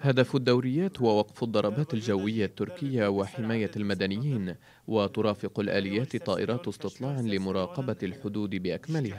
هدف الدوريات هو وقف الضربات الجوية التركية وحماية المدنيين وترافق الآليات طائرات استطلاع لمراقبة الحدود بأكملها